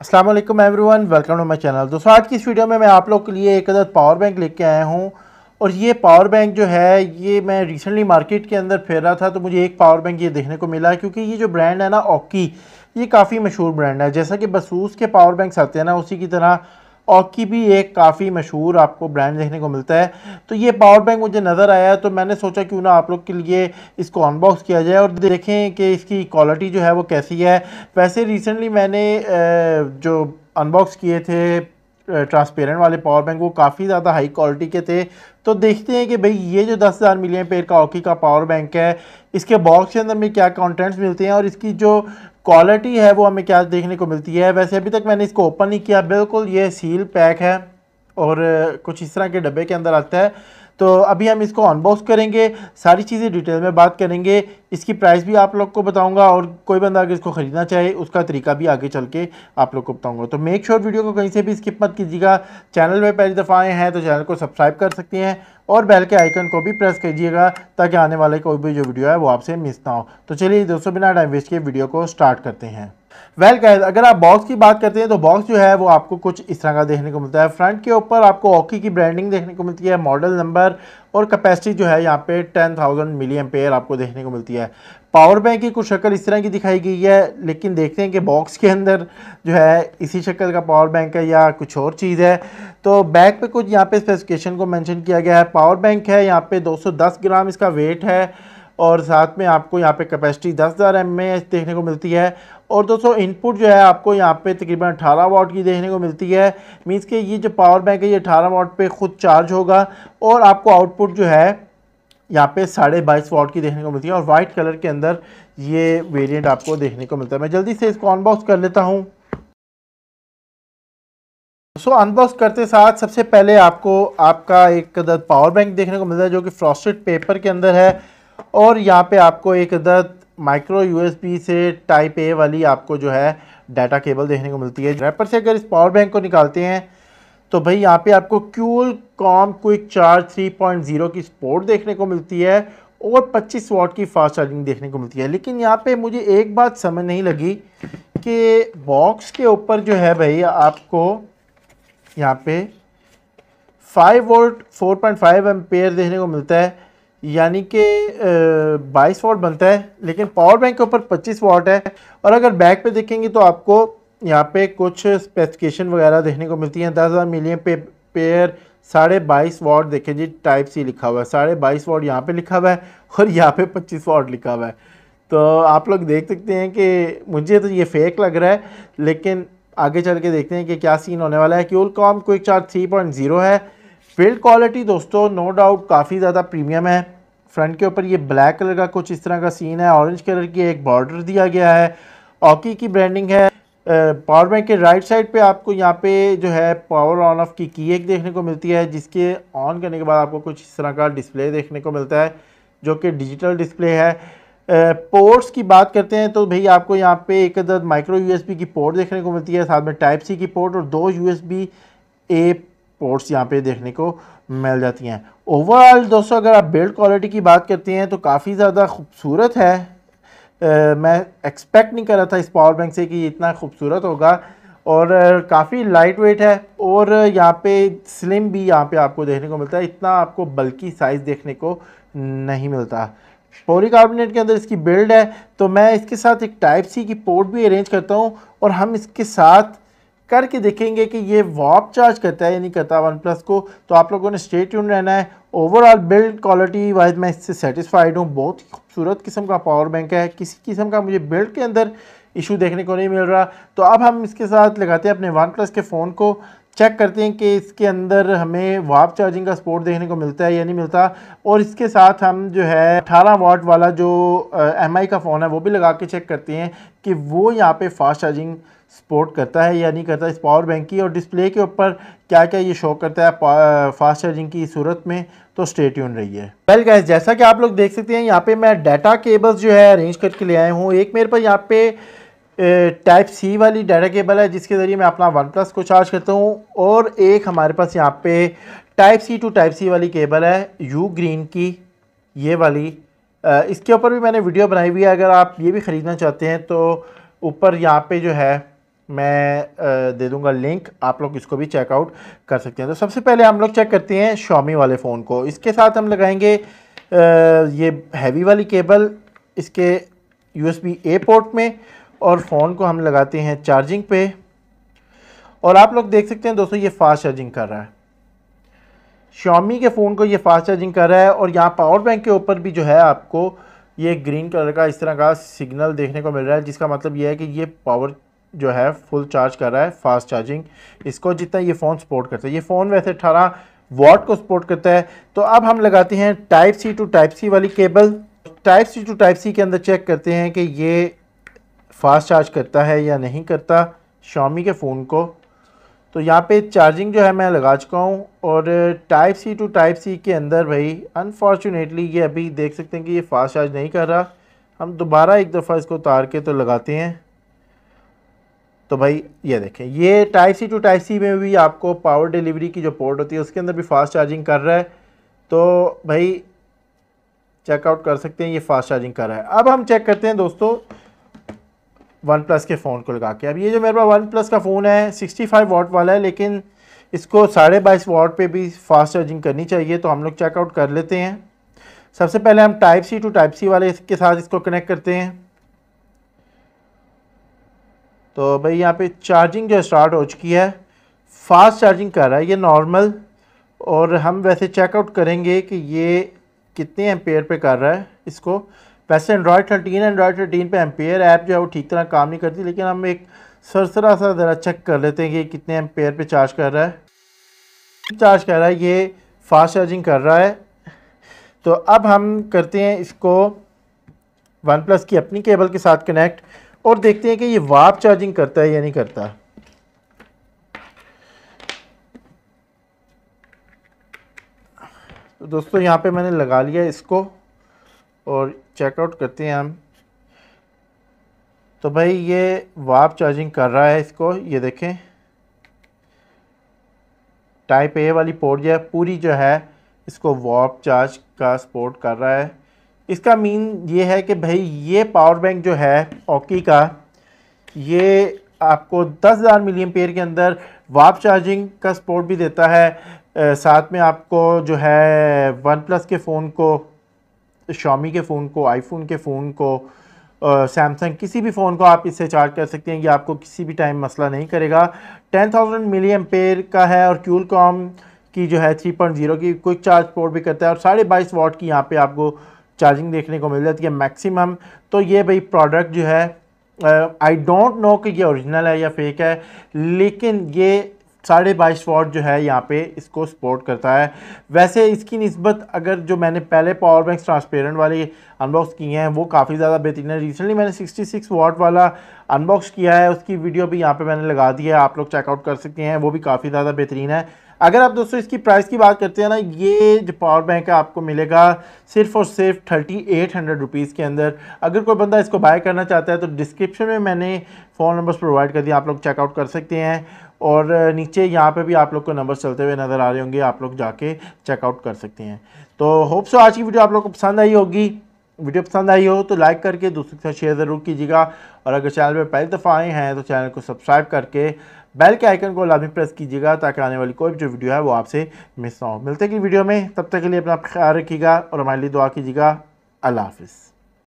Aslam everyone welcome to my channel दोस्तों आज की इस वीडियो में मैं आप लोग के लिए एक अदर पावर बैंक लेके आया हूँ और ये पावर बैंक जो है ये मैं रिसेंटली मार्केट के अंदर फेर रहा था तो मुझे एक पावर बैंक ये देखने को मिला क्योंकि ये जो ब्रांड है ना ओकी ये काफ़ी मशहूर ब्रांड है जैसा कि बसूस के पावर बैंक्स आते हैं ना उसी की तरह ऑकी भी एक काफ़ी मशहूर आपको ब्रांड देखने को मिलता है तो ये पावर बैंक मुझे नज़र आया तो मैंने सोचा क्यों ना आप लोग के लिए इसको अनबॉक्स किया जाए और देखें कि इसकी क्वालिटी जो है वो कैसी है वैसे रिसेंटली मैंने जो अनबॉक्स किए थे ट्रांसपेरेंट वाले पावर बैंक वो काफ़ी ज़्यादा हाई क्वालिटी के थे तो देखते हैं कि भाई ये जो दस हज़ार मिलियन पेयर का ऑकी का पावर बैंक है इसके बॉक्स के अंदर में क्या कंटेंट्स मिलते हैं और इसकी जो क्वालिटी है वो हमें क्या देखने को मिलती है वैसे अभी तक मैंने इसको ओपन नहीं किया बिल्कुल ये सील पैक है और कुछ इस तरह के डब्बे के अंदर आता है तो अभी हम इसको अनबॉक्स करेंगे सारी चीज़ें डिटेल में बात करेंगे इसकी प्राइस भी आप लोग को बताऊंगा और कोई बंदा अगर इसको ख़रीदना चाहे उसका तरीका भी आगे चल के आप लोग को बताऊंगा तो मेक श्योर वीडियो को कहीं से भी स्किप मत कीजिएगा चैनल पर पहली दफ़ा आए हैं तो चैनल को सब्सक्राइब कर सकते हैं और बेल के आइकन को भी प्रेस कीजिएगा ताकि आने वाले कोई भी जो वीडियो है वो आपसे मिस ना हो तो चलिए दोस्तों बिना टाइम वेस्ट के वीडियो को स्टार्ट करते हैं वेल well गाइस अगर आप बॉक्स की बात करते हैं तो बॉक्स जो है वो आपको कुछ इस तरह का देखने को मिलता है फ्रंट के ऊपर आपको ऑकी की ब्रांडिंग देखने को मिलती है मॉडल नंबर और कैपेसिटी जो है यहाँ पे 10,000 मिली एम्पेयर आपको देखने को मिलती है पावर बैंक की कुछ शक्ल इस तरह की दिखाई गई है लेकिन देखते हैं कि बॉक्स के अंदर जो है इसी शक्ल का पावर बैंक है या कुछ और चीज़ है तो बैक पर कुछ यहाँ पे स्पेसिफिकेशन को मैंशन किया गया है पावर बैंक है यहाँ पे दस ग्राम इसका वेट है और साथ में आपको यहाँ पे कैपेसिटी 10,000 हज़ार देखने को मिलती है और दोस्तों इनपुट जो है आपको यहाँ पे तकरीबन 18 वाट की देखने को मिलती है मींस कि ये जो पावर बैंक है ये 18 वाट पे खुद चार्ज होगा और आपको आउटपुट जो है यहाँ पे साढ़े बाईस वाट की देखने को मिलती है और वाइट कलर के अंदर ये वेरियंट आपको देखने को मिलता है मैं जल्दी से इसको अनबॉक्स कर लेता हूँ सो अनबॉक्स करते साथ सबसे पहले आपको आपका एक कदर पावर बैंक देखने को मिलता है जो कि फ्रॉस्टेड पेपर के अंदर है और यहाँ पे आपको एक इधर माइक्रो यूएसबी से टाइप ए वाली आपको जो है डाटा केबल देखने को मिलती है रैपर से अगर इस पावर बैंक को निकालते हैं तो भाई यहाँ पे आपको क्यूल कॉम क्विक चार्ज 3.0 की सपोर्ट देखने को मिलती है और 25 वाट की फास्ट चार्जिंग देखने को मिलती है लेकिन यहाँ पे मुझे एक बात समझ नहीं लगी कि बॉक्स के ऊपर जो है भाई आपको यहाँ पे 5 वोल्ट 4.5 पॉइंट देखने को मिलता है यानी कि 22 वॉट बनता है लेकिन पावर बैंक के ऊपर 25 वॉट है और अगर बैक पे देखेंगे तो आपको यहाँ पे कुछ स्पेसिफिकेशन वगैरह देखने को मिलती हैं दस हज़ार मिलियन पे पेयर साढ़े बाईस वॉट देखें जी टाइप सी लिखा हुआ है साढ़े बाईस वॉट यहाँ पे लिखा हुआ है और यहाँ पे पच्चीस वॉट लिखा हुआ है तो आप लोग देख सकते हैं कि मुझे तो ये फेक लग रहा है लेकिन आगे चल के देखते हैं कि क्या सीन होने वाला है कि com quick charge three point zero है बिल्ड क्वालिटी दोस्तों नो डाउट काफ़ी ज़्यादा प्रीमियम है फ्रंट के ऊपर ये ब्लैक कलर का कुछ इस तरह का सीन है ऑरेंज कलर की एक बॉर्डर दिया गया है ऑकी की ब्रांडिंग है पावर बैंक के राइट साइड पे आपको यहाँ पे जो है पावर ऑन ऑफ की की एक देखने को मिलती है जिसके ऑन करने के बाद आपको कुछ इस तरह का डिस्प्ले देखने को मिलता है जो कि डिजिटल डिस्प्ले है पोर्ट्स की बात करते हैं तो भाई आपको यहाँ पे एक अदर माइक्रो यूएसबी की पोर्ट देखने को मिलती है साथ में टाइप सी की पोर्ट और दो यूएसबी ए पोर्ट्स यहाँ पे देखने को मिल जाती हैं ओवरऑल दोस्तों अगर आप बिल्ड क्वालिटी की बात करते हैं तो काफ़ी ज़्यादा खूबसूरत है आ, मैं एक्सपेक्ट नहीं कर रहा था इस पावर बैंक से कि इतना खूबसूरत होगा और काफ़ी लाइट वेट है और यहाँ पे स्लिम भी यहाँ पे आपको देखने को मिलता है इतना आपको बल्कि साइज़ देखने को नहीं मिलता पोरी कार्बोनेट के अंदर इसकी बिल्ड है तो मैं इसके साथ एक टाइप सी की पोर्ट भी अरेंज करता हूँ और हम इसके साथ करके देखेंगे कि ये वॉप चार्ज करता है या नहीं करता वन प्लस को तो आप लोगों ने स्टेट यून रहना है ओवरऑल बिल्ड क्वालिटी वाइज मैं इससे सेटिस्फाइड हूँ बहुत ही खूबसूरत किस्म का पावर बैंक है किसी किस्म का मुझे बिल्ड के अंदर इशू देखने को नहीं मिल रहा तो अब हम इसके साथ लगाते हैं अपने वन प्लस के फ़ोन को चेक करते हैं कि इसके अंदर हमें वाप चार्जिंग का सपोर्ट देखने को मिलता है या नहीं मिलता और इसके साथ हम जो है 18 वाट वाला जो एम का फ़ोन है वो भी लगा के चेक करते हैं कि वो यहाँ पे फास्ट चार्जिंग सपोर्ट करता है या नहीं करता इस पावर बैंक की और डिस्प्ले के ऊपर क्या क्या ये शो करता है फास्ट चार्जिंग की सूरत में तो स्टेट यून रही है वेल गैस जैसा कि आप लोग देख सकते हैं यहाँ पे मैं डाटा केबल्स जो है अरेंज करके ले आया हूँ एक मेरे पर यहाँ पे टाइप सी वाली डाटा केबल है जिसके ज़रिए मैं अपना वन प्लस को चार्ज करता हूँ और एक हमारे पास यहाँ पे type C to type C वाली केबल है यू ग्रीन की ये वाली इसके ऊपर भी मैंने वीडियो बनाई हुई है अगर आप ये भी ख़रीदना चाहते हैं तो ऊपर यहाँ पे जो है मैं दे दूंगा लिंक आप लोग इसको भी चेकआउट कर सकते हैं तो सबसे पहले हम लोग चेक करते हैं शॉमी वाले फ़ोन को इसके साथ हम लगाएंगे ये हैवी वाली केबल इसके बी ए पोर्ट में और फ़ोन को हम लगाते हैं चार्जिंग पे और आप लोग देख सकते हैं दोस्तों ये फास्ट चार्जिंग कर रहा है शॉमी के फ़ोन को ये फास्ट चार्जिंग कर रहा है और यहाँ पावर बैंक के ऊपर भी जो है आपको ये ग्रीन कलर का इस तरह का सिग्नल देखने को मिल रहा है जिसका मतलब ये है कि ये पावर जो है फुल चार्ज कर रहा है फास्ट चार्जिंग इसको जितना ये फ़ोन सपोर्ट करता है ये फ़ोन वैसे अठारह वॉट को सपोर्ट करता है तो अब हम लगाते हैं type C to type C वाली cable type C to type C के अंदर चेक करते हैं कि ये फास्ट चार्ज करता है या नहीं करता शॉमी के फ़ोन को तो यहाँ पे चार्जिंग जो है मैं लगा चुका हूँ और type C to type C के अंदर भाई अनफॉर्चुनेटली ये अभी देख सकते हैं कि ये फास्ट चार्ज नहीं कर रहा हम दोबारा एक दफ़ा इसको उतार के तो लगाते हैं तो भाई ये देखें ये type C to type C में भी आपको पावर डिलीवरी की जो पोर्ट होती है उसके अंदर भी फास्ट चार्जिंग कर रहा है तो भाई चेकआउट कर सकते हैं ये फास्ट चार्जिंग कर रहा है अब हम चेक करते हैं दोस्तों वन प्लस के फ़ोन को लगा के अब ये जो मेरे पास वन प्लस का फ़ोन है सिक्सटी फाइव वाट वाला है लेकिन इसको साढ़े बाईस वाट पर भी फास्ट चार्जिंग करनी चाहिए तो हम लोग चेकआउट कर लेते हैं सबसे पहले हम type C to type C वाले के साथ इसको कनेक्ट करते हैं तो भाई यहाँ पे चार्जिंग जो स्टार्ट हो चुकी है फास्ट चार्जिंग कर रहा है ये नॉर्मल और हम वैसे चेकआउट करेंगे कि ये कितने एम्पेयर पे कर रहा है इसको वैसे एंड्रॉयड थर्टीन एंड्रॉयड थर्टीन पे एम्पेयर ऐप जो है वो ठीक तरह काम नहीं करती लेकिन हम एक सरसरा सा ज़रा चेक कर लेते हैं कि कितने एम्पेयर पे चार्ज कर रहा है चार्ज कर रहा है ये फास्ट चार्जिंग कर रहा है तो अब हम करते हैं इसको वन प्लस की अपनी केबल के साथ कनेक्ट और देखते हैं कि ये वाप चार्जिंग करता है या नहीं करता तो दोस्तों यहाँ पे मैंने लगा लिया इसको और चेकआउट करते हैं हम तो भाई ये वाप चार्जिंग कर रहा है इसको ये देखें टाइप ए वाली पोर्ट जो है पूरी जो है इसको वाप चार्ज का सपोर्ट कर रहा है इसका मीन ये है कि भाई ये पावर बैंक जो है ओकी का ये आपको दस हज़ार मिलियन पेयर के अंदर वाप चार्जिंग का सपोर्ट भी देता है साथ में आपको जो है वन प्लस के फ़ोन को शॉमी के फ़ोन को आईफोन के फ़ोन को सैमसंग किसी भी फ़ोन को आप इससे चार्ज कर सकते हैं ये आपको किसी भी टाइम मसला नहीं करेगा टेन थाउजेंड मिली एम्पेयर का है और क्यूल कॉम की जो है थ्री पॉइंट जीरो की क्विक चार्ज पोर्ट भी करता है और साढ़े बाईस वाट की यहाँ पे आपको चार्जिंग देखने को मिल जाती है मैक्सिमम तो ये भाई प्रोडक्ट जो है आई डोंट नो कि ये ओरिजिनल है या फेक है लेकिन ये साढ़े बाईस वॉट जो है यहाँ पे इसको सपोर्ट करता है वैसे इसकी नस्बत अगर जो मैंने पहले पावर बैंक ट्रांसपेरेंट वाले अनबॉक्स किए हैं वो काफ़ी ज़्यादा बेहतरीन है रिसेंटली मैंने 66 वाट वाला अनबॉक्स किया है उसकी वीडियो भी यहाँ पे मैंने लगा दी है आप लोग चेकआउट कर सकते हैं वो भी काफ़ी ज़्यादा बेहतरीन है अगर आप दोस्तों इसकी प्राइस की बात करते हैं ना ये जो पावर बैंक है आपको मिलेगा सिर्फ और सिर्फ थर्टी एट हंड्रेड रुपीज़ के अंदर अगर कोई बंदा इसको बाय करना चाहता है तो डिस्क्रिप्शन में मैंने फ़ोन नंबर्स प्रोवाइड कर दिए आप लोग चेकआउट कर सकते हैं और नीचे यहाँ पे भी आप लोग को नंबर चलते हुए नज़र आ रहे होंगे आप लोग जाके चेकआउट कर सकते हैं तो होप सो आज की वीडियो आप लोग को पसंद आई होगी वीडियो पसंद आई हो तो लाइक करके दूसरों के साथ शेयर ज़रूर कीजिएगा और अगर चैनल पर पहली दफ़ा आए हैं तो चैनल को सब्सक्राइब करके बेल के आइकन को लाभ प्रेस कीजिएगा ताकि आने वाली कोई भी जो वीडियो है वो आपसे मिस ना हो मिलते हैं कि वीडियो में तब तक के लिए अपना ख्याल रखिएगा और हमारे लिए दुआ कीजिएगा अल्लाह हाफिज़